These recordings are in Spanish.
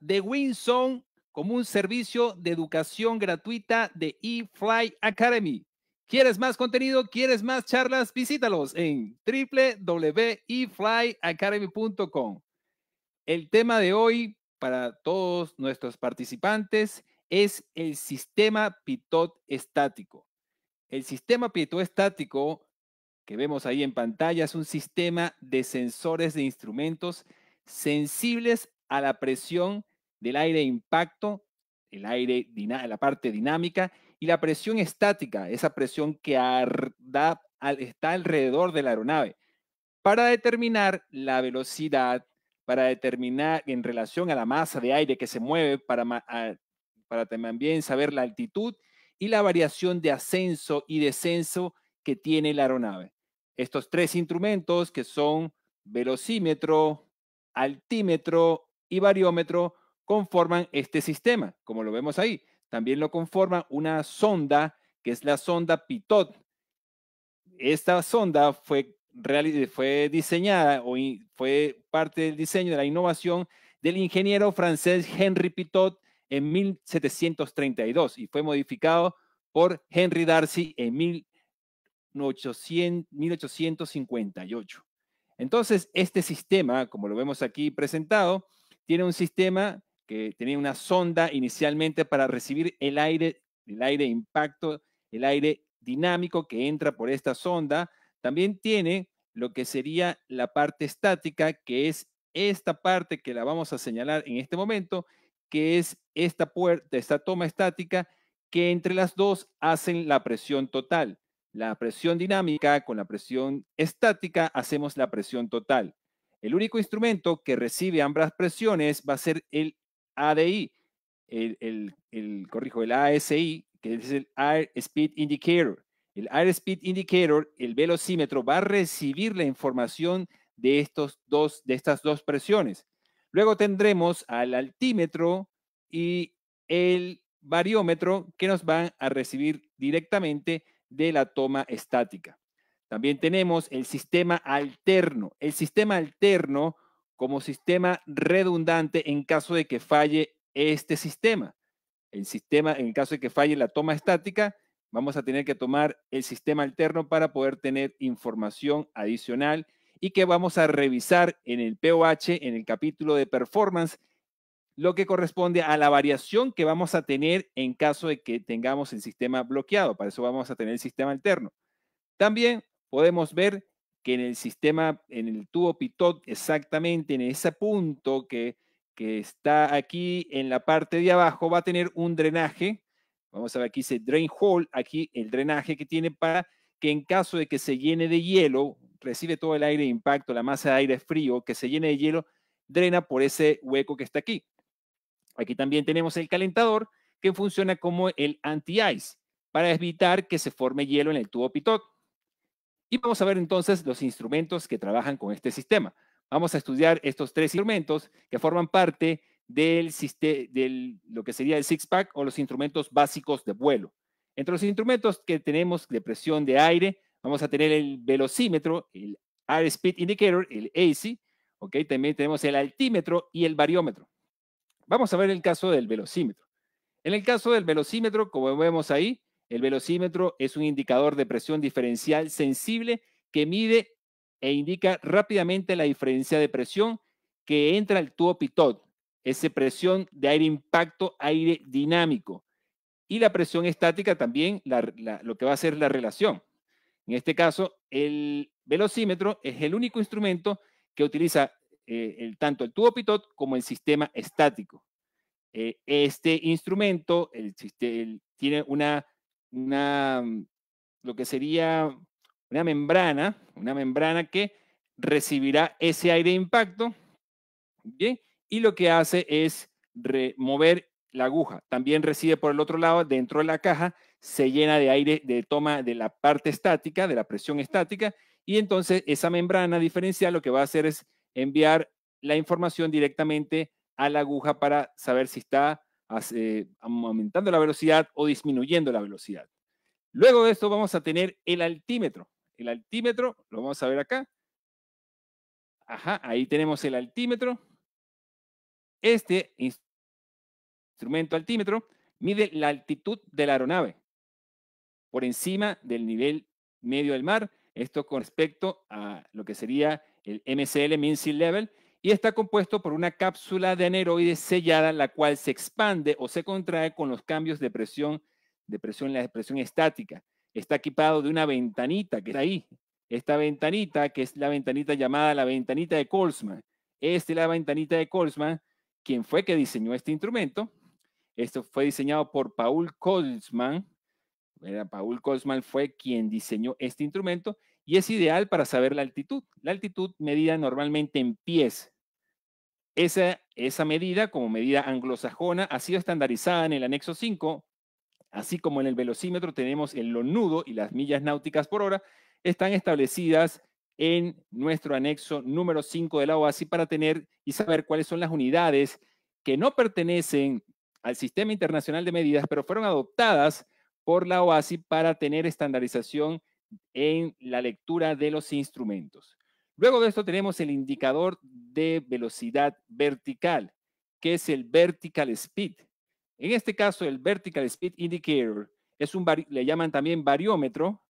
de Winson como un servicio de educación gratuita de eFly Academy. ¿Quieres más contenido? ¿Quieres más charlas? Visítalos en www.eflyacademy.com. El tema de hoy para todos nuestros participantes es el sistema pitot estático. El sistema pitot estático que vemos ahí en pantalla es un sistema de sensores de instrumentos sensibles a la presión del aire impacto, el aire, la parte dinámica, y la presión estática, esa presión que está alrededor de la aeronave, para determinar la velocidad, para determinar en relación a la masa de aire que se mueve, para, para también saber la altitud y la variación de ascenso y descenso que tiene la aeronave. Estos tres instrumentos que son velocímetro, altímetro y variómetro conforman este sistema, como lo vemos ahí. También lo conforma una sonda, que es la sonda Pitot. Esta sonda fue, fue diseñada o fue parte del diseño de la innovación del ingeniero francés Henry Pitot en 1732 y fue modificado por Henry Darcy en 1858. Entonces, este sistema, como lo vemos aquí presentado, tiene un sistema que tenía una sonda inicialmente para recibir el aire, el aire impacto, el aire dinámico que entra por esta sonda. También tiene lo que sería la parte estática, que es esta parte que la vamos a señalar en este momento, que es esta puerta, esta toma estática, que entre las dos hacen la presión total. La presión dinámica con la presión estática hacemos la presión total. El único instrumento que recibe ambas presiones va a ser el ADI, el, corrijo, el ASI, que es el Air Speed Indicator. El Air Speed Indicator, el velocímetro, va a recibir la información de, estos dos, de estas dos presiones. Luego tendremos al altímetro y el variómetro que nos van a recibir directamente de la toma estática. También tenemos el sistema alterno. El sistema alterno como sistema redundante en caso de que falle este sistema. El sistema, en caso de que falle la toma estática, vamos a tener que tomar el sistema alterno para poder tener información adicional y que vamos a revisar en el POH, en el capítulo de performance, lo que corresponde a la variación que vamos a tener en caso de que tengamos el sistema bloqueado. Para eso vamos a tener el sistema alterno. También podemos ver que en el sistema, en el tubo pitot, exactamente en ese punto que, está aquí en la parte de abajo, va a tener un drenaje. Vamos a ver, aquí dice drain hole, aquí el drenaje que tiene para que en caso de que se llene de hielo, recibe todo el aire de impacto, la masa de aire frío, que se llene de hielo, drena por ese hueco que está aquí. Aquí también tenemos el calentador que funciona como el anti-ice para evitar que se forme hielo en el tubo pitot. Y vamos a ver entonces los instrumentos que trabajan con este sistema. Vamos a estudiar estos tres instrumentos que forman parte del, del lo que sería el six-pack o los instrumentos básicos de vuelo. Entre los instrumentos que tenemos de presión de aire, vamos a tener el velocímetro, el Air Speed Indicator, el AC, ¿ok? También tenemos el altímetro y el barómetro Vamos a ver el caso del velocímetro. En el caso del velocímetro, como vemos ahí, el velocímetro es un indicador de presión diferencial sensible que mide e indica rápidamente la diferencia de presión que entra al tubo pitot, esa presión de aire impacto, aire dinámico. Y la presión estática también, lo que va a ser la relación. En este caso, el velocímetro es el único instrumento que utiliza eh, tanto el tubo pitot como el sistema estático. Eh, este instrumento el, tiene una una, mm, lo que sería una membrana, una membrana que recibirá ese aire de impacto, ¿bien? y lo que hace es remover la aguja. También recibe por el otro lado, dentro de la caja, se llena de aire de toma de la parte estática, de la presión estática, y entonces esa membrana diferencial lo que va a hacer es enviar la información directamente a la aguja para saber si está eh, aumentando la velocidad o disminuyendo la velocidad. Luego de esto vamos a tener el altímetro. El altímetro, lo vamos a ver acá. Ajá, ahí tenemos el altímetro. Este instrumento altímetro mide la altitud de la aeronave por encima del nivel medio del mar. Esto con respecto a lo que sería el MCL, Mean Sea Level, y está compuesto por una cápsula de aneroides sellada, la cual se expande o se contrae con los cambios de presión, de presión, la presión estática. Está equipado de una ventanita que está ahí. Esta ventanita, que es la ventanita llamada la ventanita de Colesman. Esta es la ventanita de Colesman, quien fue que diseñó este instrumento. Esto fue diseñado por Paul Colesman. Era Paul Colesman fue quien diseñó este instrumento y es ideal para saber la altitud. La altitud medida normalmente en pies, esa, medida, como medida anglosajona, ha sido estandarizada en el anexo 5, así como en el velocímetro tenemos el nudo y las millas náuticas por hora, están establecidas en nuestro anexo número 5 de la OASI para tener y saber cuáles son las unidades que no pertenecen al Sistema Internacional de Medidas, pero fueron adoptadas por la OASI para tener estandarización en la lectura de los instrumentos. Luego de esto tenemos el indicador de velocidad vertical, que es el vertical speed. En este caso, el vertical speed indicator es un le llaman también variómetro.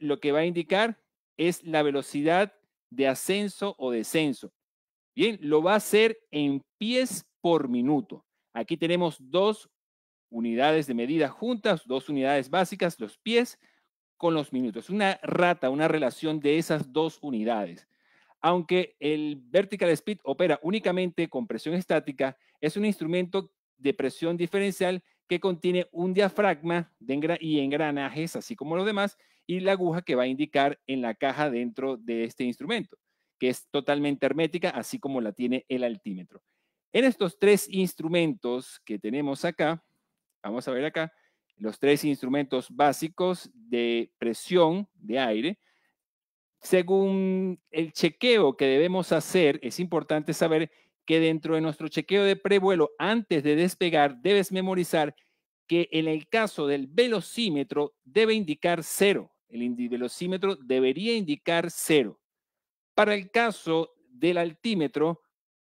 lo que va a indicar es la velocidad de ascenso o descenso. Bien, lo va a hacer en pies por minuto. Aquí tenemos dos unidades de medida juntas, dos unidades básicas, los pies con los minutos. Una rata, una relación de esas dos unidades. Aunque el vertical speed opera únicamente con presión estática, es un instrumento de presión diferencial que contiene un diafragma y engranajes, así como los demás, y la aguja que va a indicar en la caja dentro de este instrumento, que es totalmente hermética, así como la tiene el altímetro. En estos tres instrumentos que tenemos acá, vamos a ver acá, los tres instrumentos básicos de presión de aire. Según el chequeo que debemos hacer, es importante saber que dentro de nuestro chequeo de prevuelo, antes de despegar, debes memorizar que en el caso del velocímetro debe indicar cero. El velocímetro debería indicar cero. Para el caso del altímetro,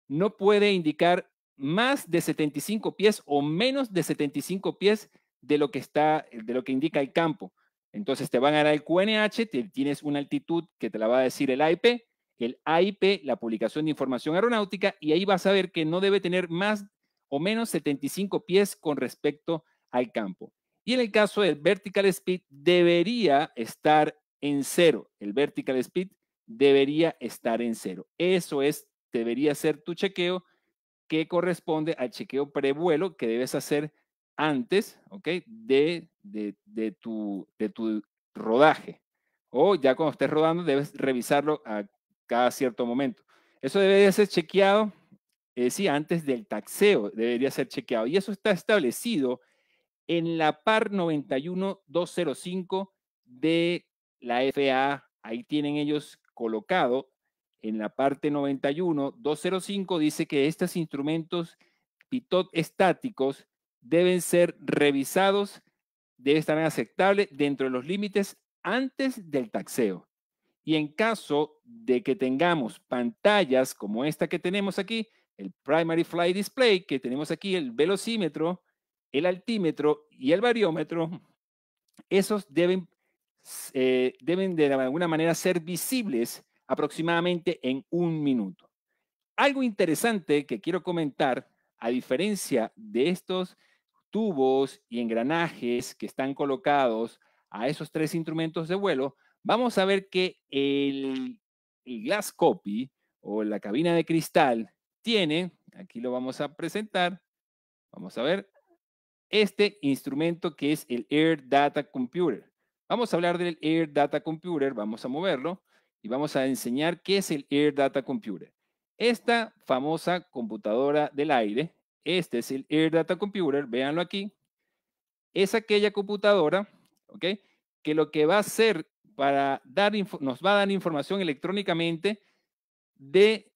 no puede indicar más de 75 pies o menos de 75 pies de lo que está, eh, de lo que indica el campo. Entonces te van a dar el QNH, tienes una altitud que te la va a decir el AIP, el AIP, la publicación de información aeronáutica, y ahí vas a ver que no debe tener más o menos 75 pies con respecto al campo. Y en el caso del vertical speed debería estar en cero. El vertical speed debería estar en cero. Eso es, debería ser tu chequeo que corresponde al chequeo prevuelo que debes hacer antes, ¿ok? De, tu, de tu rodaje. O ya cuando estés rodando debes revisarlo a cada cierto momento. Eso debería ser chequeado, eh, sí, antes del taxeo debería ser chequeado. Y eso está establecido en la par 91205 de la FAA. Ahí tienen ellos colocado en la parte 91 205 dice que estos instrumentos pitot estáticos deben ser revisados, deben estar aceptable dentro de los límites antes del taxeo. Y en caso de que tengamos pantallas como esta que tenemos aquí, el Primary Flight Display, que tenemos aquí el velocímetro, el altímetro y el bariómetro, esos deben, eh, deben de alguna manera ser visibles aproximadamente en un minuto. Algo interesante que quiero comentar a diferencia de estos tubos y engranajes que están colocados a esos tres instrumentos de vuelo, vamos a ver que el, glass copy o la cabina de cristal tiene, aquí lo vamos a presentar, vamos a ver, este instrumento que es el Air Data Computer. Vamos a hablar del Air Data Computer, vamos a moverlo y vamos a enseñar qué es el Air Data Computer. Esta famosa computadora del aire, este es el Air Data Computer, véanlo aquí, es aquella computadora, ¿ok? Que lo que va a hacer para dar, nos va a dar información electrónicamente de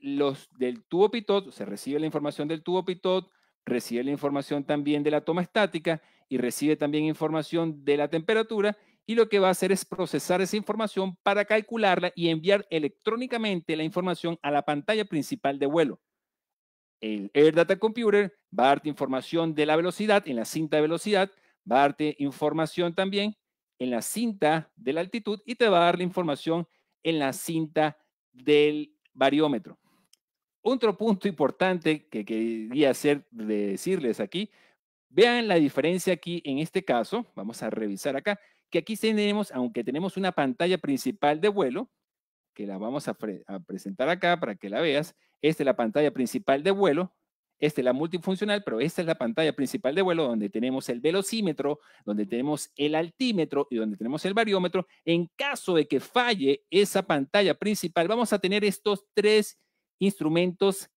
los del tubo pitot, se recibe la información del tubo pitot, recibe la información también de la toma estática y recibe también información de la temperatura y lo que va a hacer es procesar esa información para calcularla y enviar electrónicamente la información a la pantalla principal de vuelo. El Air Data Computer va a darte información de la velocidad en la cinta de velocidad, va a darte información también en la cinta de la altitud y te va a dar la información en la cinta del variómetro. Otro punto importante que quería hacer de decirles aquí, vean la diferencia aquí en este caso, vamos a revisar acá, que aquí tenemos, aunque tenemos una pantalla principal de vuelo, que la vamos a, presentar acá para que la veas, esta es la pantalla principal de vuelo, esta es la multifuncional, pero esta es la pantalla principal de vuelo donde tenemos el velocímetro, donde tenemos el altímetro y donde tenemos el variómetro. En caso de que falle esa pantalla principal, vamos a tener estos tres instrumentos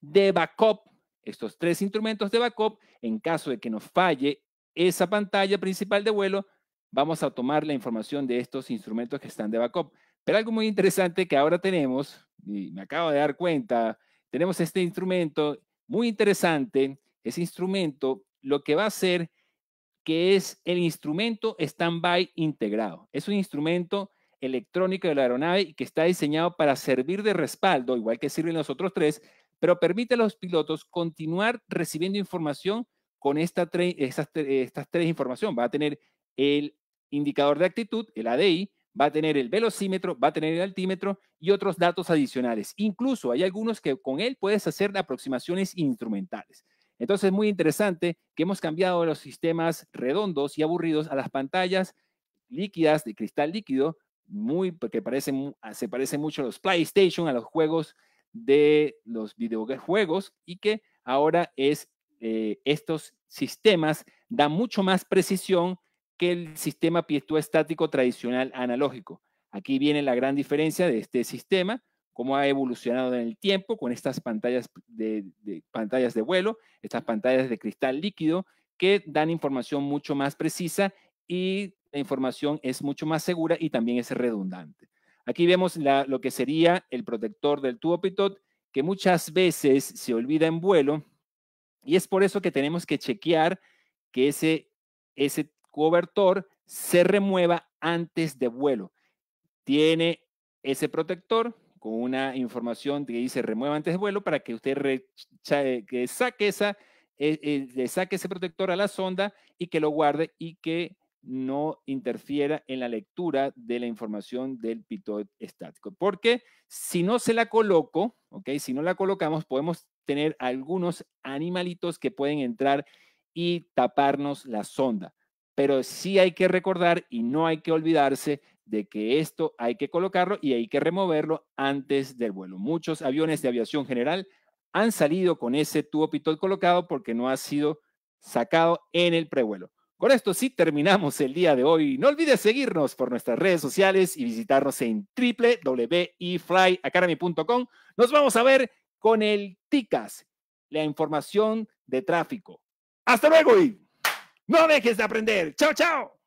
de backup. Estos tres instrumentos de backup, en caso de que nos falle esa pantalla principal de vuelo, vamos a tomar la información de estos instrumentos que están de backup. Pero algo muy interesante que ahora tenemos, y me acabo de dar cuenta, tenemos este instrumento muy interesante. Ese instrumento lo que va a hacer que es el instrumento standby integrado. Es un instrumento electrónico de la aeronave que está diseñado para servir de respaldo, igual que sirven los otros tres, pero permite a los pilotos continuar recibiendo información con esta estas, estas tres información. Va a tener el indicador de actitud, el ADI, va a tener el velocímetro, va a tener el altímetro y otros datos adicionales. Incluso hay algunos que con él puedes hacer aproximaciones instrumentales. Entonces es muy interesante que hemos cambiado los sistemas redondos y aburridos a las pantallas líquidas de cristal líquido, muy porque parecen, ah, se parecen mucho a los PlayStation, a los juegos de los videojuegos y que ahora es eh, estos sistemas dan mucho más precisión que el sistema estático tradicional analógico. Aquí viene la gran diferencia de este sistema, cómo ha evolucionado en el tiempo con estas pantallas de, pantallas de vuelo, estas pantallas de cristal líquido que dan información mucho más precisa y la información es mucho más segura y también es redundante. Aquí vemos lo que sería el protector del tubo pitot, que muchas veces se olvida en vuelo y es por eso que tenemos que chequear que ese, ese cobertor se remueva antes de vuelo. Tiene ese protector con una información que dice remueva antes de vuelo para que usted eh, saque, esa, eh, eh, le saque ese protector a la sonda y que lo guarde y que no interfiera en la lectura de la información del pitot estático. Porque si no se la coloco, ¿ok? Si no la colocamos, podemos tener algunos animalitos que pueden entrar y taparnos la sonda pero sí hay que recordar y no hay que olvidarse de que esto hay que colocarlo y hay que removerlo antes del vuelo. Muchos aviones de aviación general han salido con ese tubo pitot colocado porque no ha sido sacado en el prevuelo. Con esto sí terminamos el día de hoy. No olvides seguirnos por nuestras redes sociales y visitarnos en www.flyacademy.com. E Nos vamos a ver con el TICAS, la información de tráfico. Hasta luego y no dejes de aprender. Chao, chao.